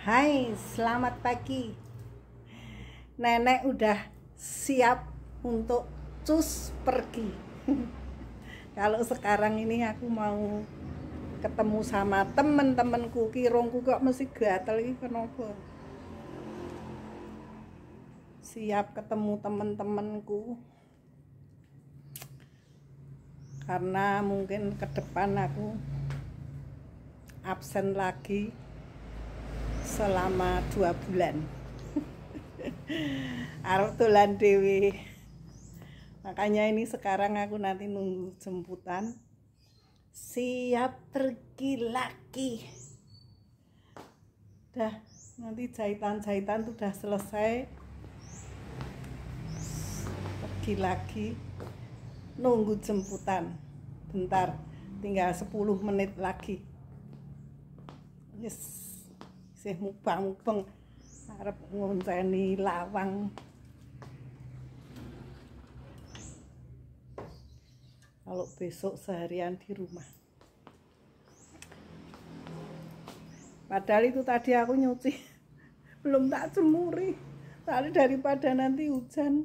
Hai, selamat pagi. Nenek udah siap untuk cus pergi. Kalau sekarang ini aku mau ketemu sama temen-temenku, kirungku kok mesti gatel ini kenapa? Siap ketemu temen-temenku. Karena mungkin ke depan aku absen lagi selama dua bulan arep dolan dewi makanya ini sekarang aku nanti nunggu jemputan siap pergi lagi dah nanti jahitan-jahitan tuh udah selesai pergi lagi nunggu jemputan bentar tinggal 10 menit lagi yes sih mukbang-mukbang harap ngonteni lawang kalau besok seharian di rumah padahal itu tadi aku nyuci belum tak semuri. tadi daripada nanti hujan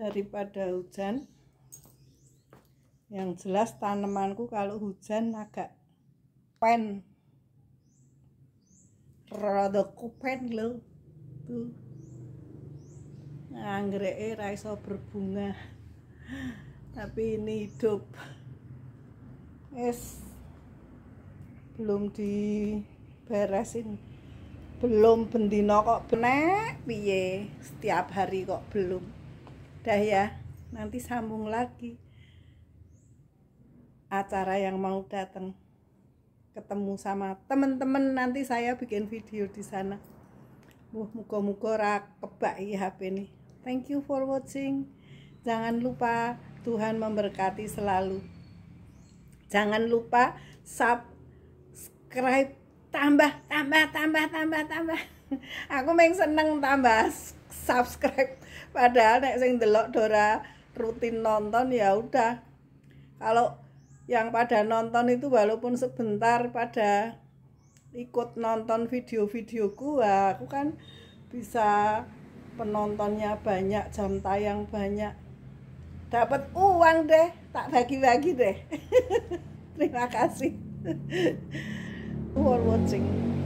daripada hujan yang jelas tanamanku kalau hujan agak pen rada kupen lho tuh anggrek ra iso berbunga tapi ini hidup es belum diberesin belum bendino kok benek piye setiap hari kok belum dah ya nanti sambung lagi acara yang mau datang ketemu sama temen-temen nanti saya bikin video di sana Wah, muka-muka rak kebak ya HP ini. Thank you for watching. Jangan lupa Tuhan memberkati selalu. Jangan lupa subscribe tambah tambah tambah tambah tambah. Aku main seneng tambah subscribe. Padahal nek sing delok Dora rutin nonton ya udah. Kalau yang pada nonton itu walaupun sebentar pada ikut nonton video-video ku aku kan bisa penontonnya banyak jam tayang banyak dapat uang deh tak bagi-bagi deh terima kasih for watching